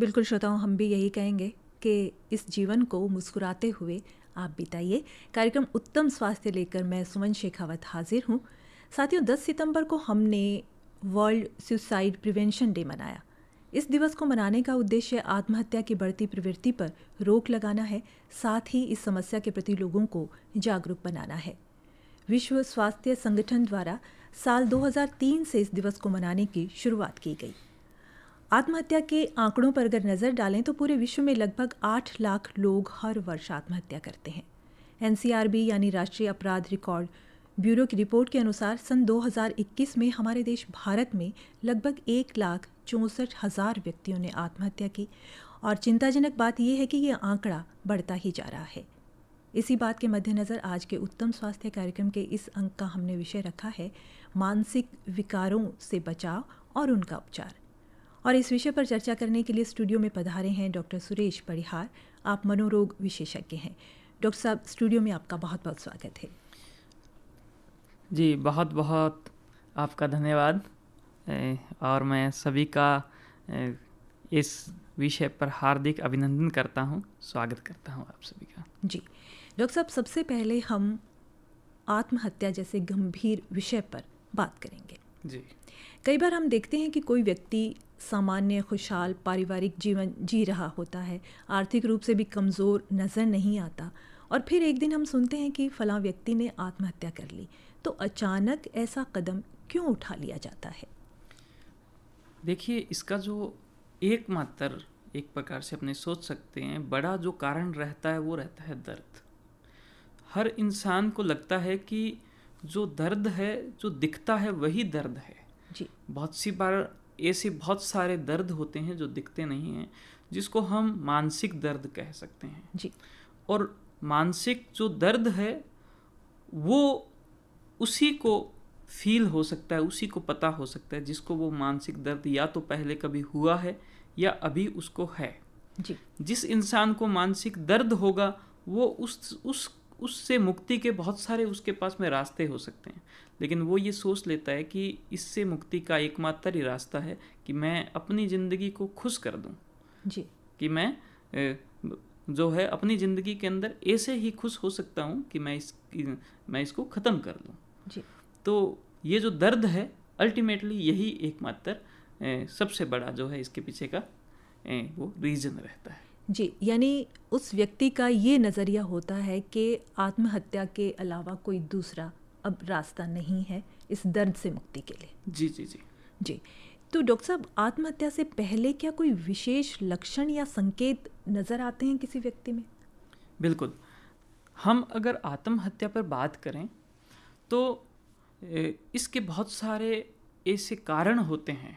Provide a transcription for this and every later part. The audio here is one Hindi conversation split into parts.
बिल्कुल श्रोताओं हम भी यही कहेंगे कि इस जीवन को मुस्कुराते हुए आप बिताइए कार्यक्रम उत्तम स्वास्थ्य लेकर मैं सुमन शेखावत हाजिर हूँ साथियों 10 सितंबर को हमने वर्ल्ड सुसाइड प्रिवेंशन डे मनाया इस दिवस को मनाने का उद्देश्य आत्महत्या की बढ़ती प्रवृत्ति पर रोक लगाना है साथ ही इस समस्या के प्रति लोगों को जागरूक बनाना है विश्व स्वास्थ्य संगठन द्वारा साल 2003 से इस दिवस को मनाने की शुरुआत की गई आत्महत्या के आंकड़ों पर अगर नज़र डालें तो पूरे विश्व में लगभग आठ लाख लोग हर वर्ष आत्महत्या करते हैं एन यानी राष्ट्रीय अपराध रिकॉर्ड ब्यूरो की रिपोर्ट के अनुसार सन 2021 में हमारे देश भारत में लगभग एक लाख चौंसठ हज़ार व्यक्तियों ने आत्महत्या की और चिंताजनक बात यह है कि ये आंकड़ा बढ़ता ही जा रहा है इसी बात के मद्देनज़र आज के उत्तम स्वास्थ्य कार्यक्रम के इस अंक का हमने विषय रखा है मानसिक विकारों से बचाव और उनका उपचार और इस विषय पर चर्चा करने के लिए स्टूडियो में पधारे हैं डॉक्टर सुरेश परिहार आप मनोरोग विशेषज्ञ हैं डॉक्टर साहब स्टूडियो में आपका बहुत बहुत स्वागत है जी बहुत बहुत आपका धन्यवाद और मैं सभी का इस विषय पर हार्दिक अभिनंदन करता हूँ स्वागत करता हूँ आप सभी का जी डॉक्टर साहब सबसे पहले हम आत्महत्या जैसे गंभीर विषय पर बात करेंगे जी कई बार हम देखते हैं कि कोई व्यक्ति सामान्य खुशहाल पारिवारिक जीवन जी रहा होता है आर्थिक रूप से भी कमज़ोर नज़र नहीं आता और फिर एक दिन हम सुनते हैं कि फला व्यक्ति ने आत्महत्या कर ली तो अचानक ऐसा कदम क्यों उठा लिया जाता है देखिए इसका जो एकमात्र एक प्रकार से अपने सोच सकते हैं बड़ा जो कारण रहता है वो रहता है दर्द हर इंसान को लगता है कि जो दर्द है जो दिखता है वही दर्द है जी बहुत सी बार ऐसे बहुत सारे दर्द होते हैं जो दिखते नहीं हैं जिसको हम मानसिक दर्द कह सकते हैं जी और मानसिक जो दर्द है वो उसी को फील हो सकता है उसी को पता हो सकता है जिसको वो मानसिक दर्द या तो पहले कभी हुआ है या अभी उसको है जी जिस इंसान को मानसिक दर्द होगा वो उस उस उससे मुक्ति के बहुत सारे उसके पास में रास्ते हो सकते हैं लेकिन वो ये सोच लेता है कि इससे मुक्ति का एकमात्र ही रास्ता है कि मैं अपनी ज़िंदगी को खुश कर दूँ जी कि मैं जो है अपनी ज़िंदगी के अंदर ऐसे ही खुश हो सकता हूँ कि मैं इस मैं इसको ख़त्म कर दूँ जी तो ये जो दर्द है अल्टीमेटली यही एकमात्र सबसे बड़ा जो है इसके पीछे का वो रीज़न रहता है जी यानी उस व्यक्ति का ये नज़रिया होता है कि आत्महत्या के अलावा कोई दूसरा अब रास्ता नहीं है इस दर्द से मुक्ति के लिए जी जी जी जी तो डॉक्टर साहब आत्महत्या से पहले क्या कोई विशेष लक्षण या संकेत नज़र आते हैं किसी व्यक्ति में बिल्कुल हम अगर आत्महत्या पर बात करें तो इसके बहुत सारे ऐसे कारण होते हैं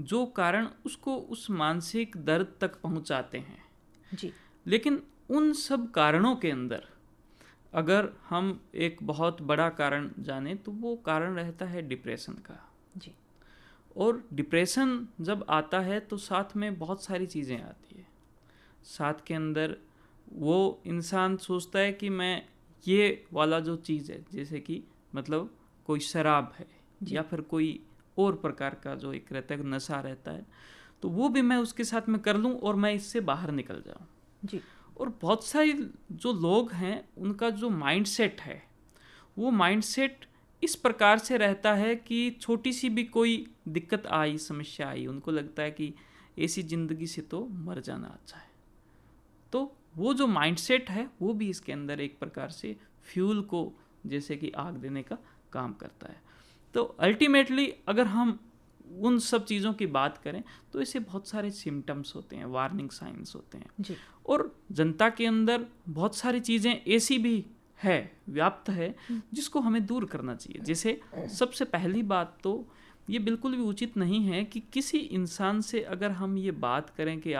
जो कारण उसको उस मानसिक दर्द तक पहुंचाते हैं जी लेकिन उन सब कारणों के अंदर अगर हम एक बहुत बड़ा कारण जाने तो वो कारण रहता है डिप्रेशन का जी और डिप्रेशन जब आता है तो साथ में बहुत सारी चीज़ें आती है साथ के अंदर वो इंसान सोचता है कि मैं ये वाला जो चीज़ है जैसे कि मतलब कोई शराब है या फिर कोई और प्रकार का जो एक रहता है नशा रहता है तो वो भी मैं उसके साथ में कर लूँ और मैं इससे बाहर निकल जाऊँ जी और बहुत सारे जो लोग हैं उनका जो माइंडसेट है वो माइंडसेट इस प्रकार से रहता है कि छोटी सी भी कोई दिक्कत आई समस्या आई उनको लगता है कि ऐसी ज़िंदगी से तो मर जाना अच्छा है तो वो जो माइंडसेट है वो भी इसके अंदर एक प्रकार से फ्यूल को जैसे कि आग देने का काम करता है तो अल्टीमेटली अगर हम उन सब चीज़ों की बात करें तो इसे बहुत सारे सिम्टम्स होते हैं वार्निंग साइंस होते हैं जी और जनता के अंदर बहुत सारी चीज़ें ऐसी भी है व्याप्त है हम्म। जिसको हमें दूर करना चाहिए जैसे सबसे पहली बात तो ये बिल्कुल भी उचित नहीं है कि किसी इंसान से अगर हम ये बात करें कि